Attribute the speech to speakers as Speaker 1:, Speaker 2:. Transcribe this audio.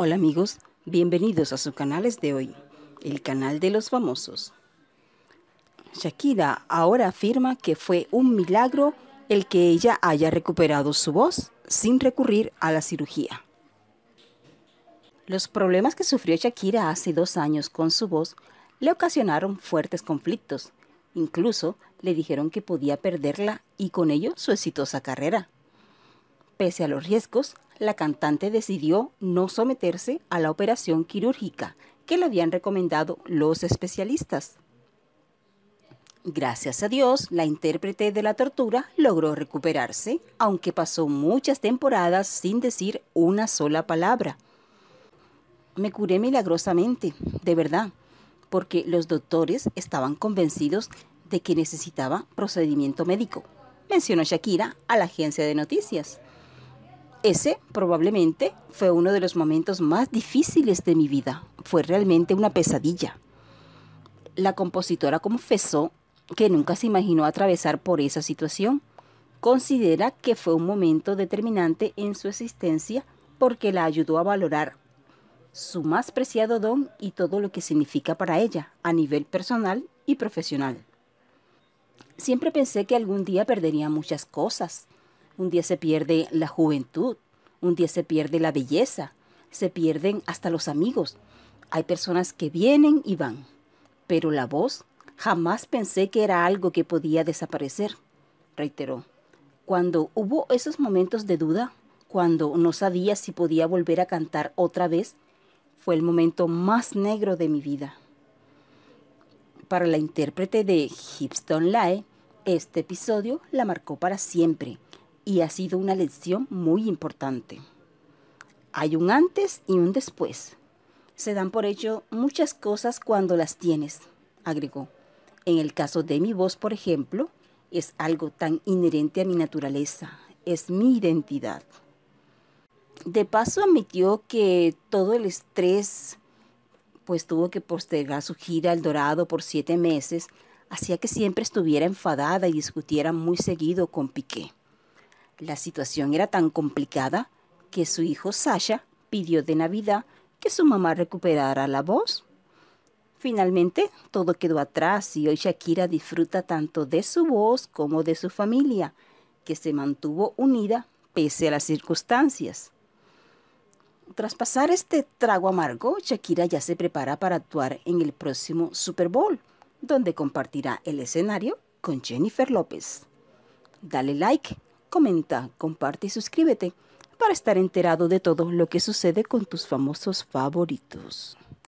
Speaker 1: Hola amigos, bienvenidos a su canales de hoy, el canal de los famosos. Shakira ahora afirma que fue un milagro el que ella haya recuperado su voz sin recurrir a la cirugía. Los problemas que sufrió Shakira hace dos años con su voz le ocasionaron fuertes conflictos. Incluso le dijeron que podía perderla y con ello su exitosa carrera. Pese a los riesgos, la cantante decidió no someterse a la operación quirúrgica que le habían recomendado los especialistas. Gracias a Dios, la intérprete de la tortura logró recuperarse, aunque pasó muchas temporadas sin decir una sola palabra. Me curé milagrosamente, de verdad, porque los doctores estaban convencidos de que necesitaba procedimiento médico, mencionó Shakira a la agencia de noticias. Ese probablemente fue uno de los momentos más difíciles de mi vida. Fue realmente una pesadilla. La compositora confesó que nunca se imaginó atravesar por esa situación. Considera que fue un momento determinante en su existencia porque la ayudó a valorar su más preciado don y todo lo que significa para ella a nivel personal y profesional. Siempre pensé que algún día perdería muchas cosas, un día se pierde la juventud, un día se pierde la belleza, se pierden hasta los amigos. Hay personas que vienen y van, pero la voz jamás pensé que era algo que podía desaparecer, reiteró. Cuando hubo esos momentos de duda, cuando no sabía si podía volver a cantar otra vez, fue el momento más negro de mi vida. Para la intérprete de Hipston Lae, este episodio la marcó para siempre y ha sido una lección muy importante. Hay un antes y un después. Se dan por hecho muchas cosas cuando las tienes, agregó. En el caso de mi voz, por ejemplo, es algo tan inherente a mi naturaleza, es mi identidad. De paso admitió que todo el estrés, pues tuvo que postergar su gira al Dorado por siete meses, hacía que siempre estuviera enfadada y discutiera muy seguido con Piqué. La situación era tan complicada que su hijo Sasha pidió de Navidad que su mamá recuperara la voz. Finalmente, todo quedó atrás y hoy Shakira disfruta tanto de su voz como de su familia, que se mantuvo unida pese a las circunstancias. Tras pasar este trago amargo, Shakira ya se prepara para actuar en el próximo Super Bowl, donde compartirá el escenario con Jennifer López. Dale like comenta, comparte y suscríbete para estar enterado de todo lo que sucede con tus famosos favoritos.